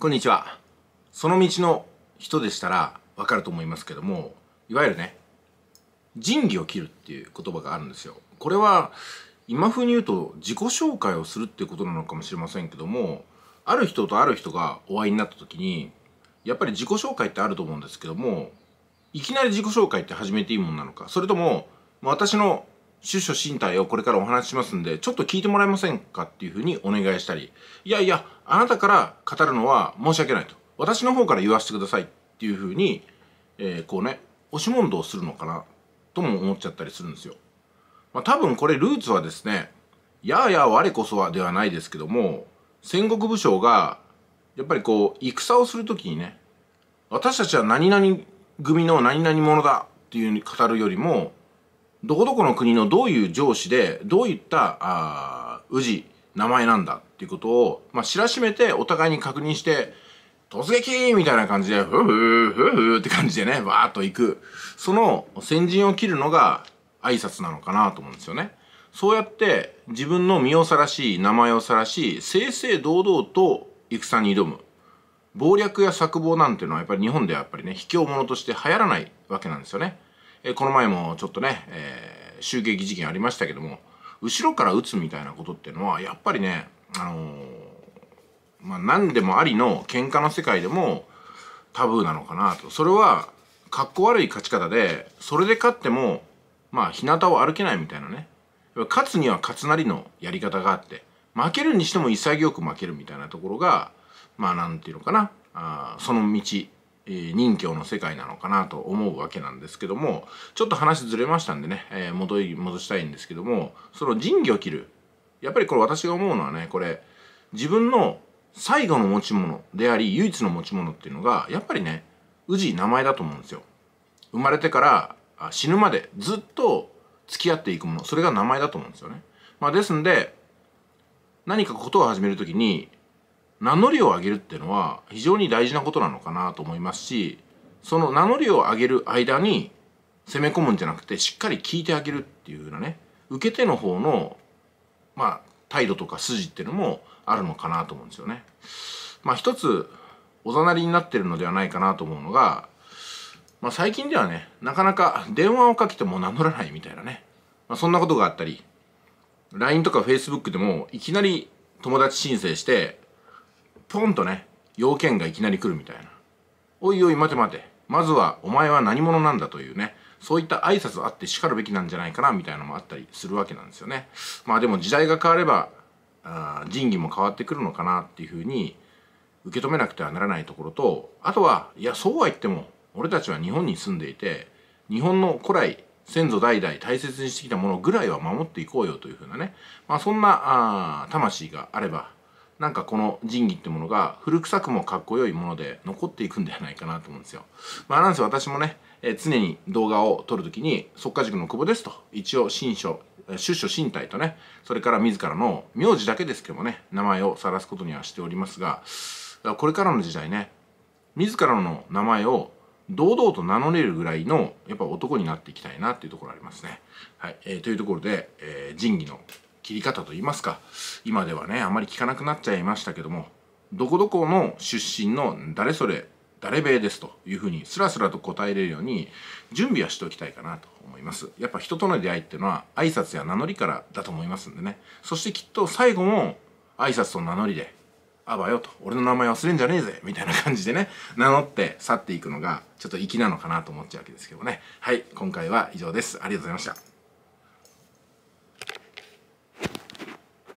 こんにちは。その道の人でしたらわかると思いますけども、いわゆるね、仁義を切るっていう言葉があるんですよ。これは今風に言うと自己紹介をするっていうことなのかもしれませんけども、ある人とある人がお会いになった時に、やっぱり自己紹介ってあると思うんですけども、いきなり自己紹介って始めていいもんなのか、それとも、私の出書進退をこれからお話ししますんで、ちょっと聞いてもらえませんかっていうふうにお願いしたり、いやいや、あなたから語るのは申し訳ないと。私の方から言わせてくださいっていうふうに、えー、こうね、押し問答するのかなとも思っちゃったりするんですよ。まあ、多分これルーツはですね、やあやあ我こそはではないですけども、戦国武将が、やっぱりこう、戦をするときにね、私たちは何々組の何々者だっていうに語るよりも、どこどこの国のどういう上司でどういったあ氏名前なんだっていうことを、まあ、知らしめてお互いに確認して突撃みたいな感じで、ふふふふって感じでね、わーっと行く。その先陣を切るのが挨拶なのかなと思うんですよね。そうやって自分の身をさらし、名前をさらし、正々堂々と戦に挑む。謀略や策謀なんていうのはやっぱり日本ではやっぱりね、卑怯者として流行らないわけなんですよね。えこの前もちょっとね、えー、襲撃事件ありましたけども後ろから撃つみたいなことっていうのはやっぱりね、あのー、まあ、何でもありの喧嘩の世界でもタブーなのかなとそれはかっこ悪い勝ち方でそれで勝ってもまあ日向を歩けないみたいなね勝つには勝つなりのやり方があって負けるにしても潔く負けるみたいなところがまあ何て言うのかなあその道え任教の世界なのかなと思うわけなんですけどもちょっと話ずれましたんでね、え戻り戻したいんですけどもその仁義を切るやっぱりこれ私が思うのはねこれ自分の最後の持ち物であり唯一の持ち物っていうのがやっぱりね治名前だと思うんですよ生まれてから死ぬまでずっと付き合っていくものそれが名前だと思うんですよねまあですんで何かことを始める時に名乗りを上げるっていうのは非常に大事なことなのかなと思いますしその名乗りを上げる間に攻め込むんじゃなくてしっかり聞いてあげるっていうようなね受け手の方のまあ態度とか筋っていうのもあるのかなと思うんですよね。まあ一つおざなりになってるのではないかなと思うのが、まあ、最近ではねなかなか電話をかけても名乗らないみたいなね、まあ、そんなことがあったり LINE とか Facebook でもいきなり友達申請してポンとね、要件がいきなり来るみたいな。おいおい待て待て。まずはお前は何者なんだというね。そういった挨拶あってしかるべきなんじゃないかなみたいなのもあったりするわけなんですよね。まあでも時代が変われば、あ仁義も変わってくるのかなっていうふうに受け止めなくてはならないところと、あとは、いや、そうは言っても、俺たちは日本に住んでいて、日本の古来、先祖代々大切にしてきたものぐらいは守っていこうよというふうなね、まあそんな、あ魂があれば、なんかこの仁義ってものが古臭くもかっこよいもので残っていくんではないかなと思うんですよ。まあなんせ私もね、えー、常に動画を撮るときに、即家塾の久保ですと、一応新書、出所身体とね、それから自らの名字だけですけどもね、名前を晒すことにはしておりますが、これからの時代ね、自らの名前を堂々と名乗れるぐらいのやっぱ男になっていきたいなっていうところありますね。はい、えー、というところで、えー、仁義の切り方と言いますか今ではねあまり聞かなくなっちゃいましたけどもどこどこの出身の誰それ誰べですというふうにスラスラと答えれるように準備はしておきたいかなと思いますやっぱ人との出会いっていうのは挨拶や名乗りからだと思いますんでねそしてきっと最後も挨拶と名乗りで「あばよ」と「俺の名前忘れんじゃねえぜ」みたいな感じでね名乗って去っていくのがちょっと粋なのかなと思っちゃうわけですけどねはい今回は以上ですありがとうございました